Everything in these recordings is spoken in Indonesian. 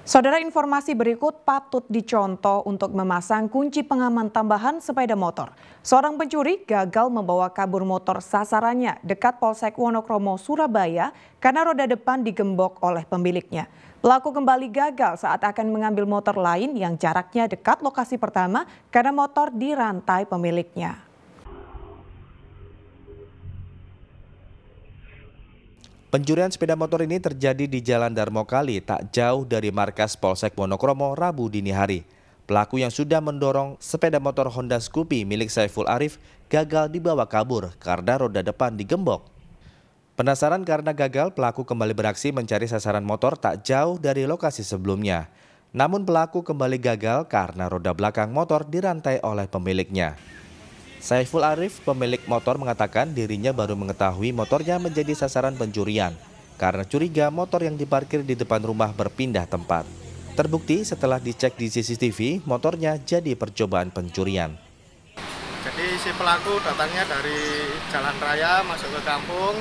Saudara informasi berikut patut dicontoh untuk memasang kunci pengaman tambahan sepeda motor. Seorang pencuri gagal membawa kabur motor sasarannya dekat Polsek Wonokromo, Surabaya karena roda depan digembok oleh pemiliknya. Pelaku kembali gagal saat akan mengambil motor lain yang jaraknya dekat lokasi pertama karena motor dirantai pemiliknya. Pencurian sepeda motor ini terjadi di Jalan Darmokali, tak jauh dari markas Polsek Monokromo, Rabu dini hari. Pelaku yang sudah mendorong sepeda motor Honda Scoopy milik Saiful Arif gagal dibawa kabur karena roda depan digembok. Penasaran karena gagal, pelaku kembali beraksi mencari sasaran motor tak jauh dari lokasi sebelumnya. Namun pelaku kembali gagal karena roda belakang motor dirantai oleh pemiliknya. Saiful Arif, pemilik motor mengatakan dirinya baru mengetahui motornya menjadi sasaran pencurian karena curiga motor yang diparkir di depan rumah berpindah tempat. Terbukti setelah dicek di CCTV, motornya jadi percobaan pencurian. Jadi si pelaku datangnya dari jalan raya masuk ke kampung,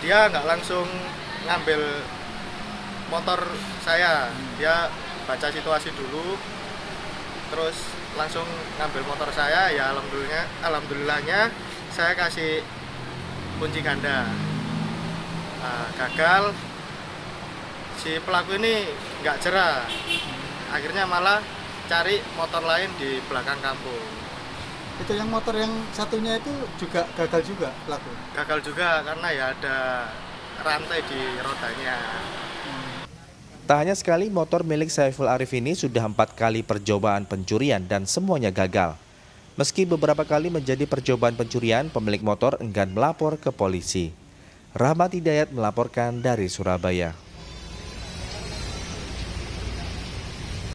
dia nggak langsung ngambil motor saya, dia baca situasi dulu, terus langsung ngambil motor saya ya alhamdulillah alhamdulillahnya saya kasih kunci ganda nah, gagal si pelaku ini nggak cerah akhirnya malah cari motor lain di belakang kampung itu yang motor yang satunya itu juga gagal juga pelaku gagal juga karena ya ada rantai di rodanya Tak hanya sekali, motor milik Saiful Arif ini sudah empat kali percobaan pencurian dan semuanya gagal. Meski beberapa kali menjadi percobaan pencurian, pemilik motor enggan melapor ke polisi. Rahmat Hidayat melaporkan dari Surabaya.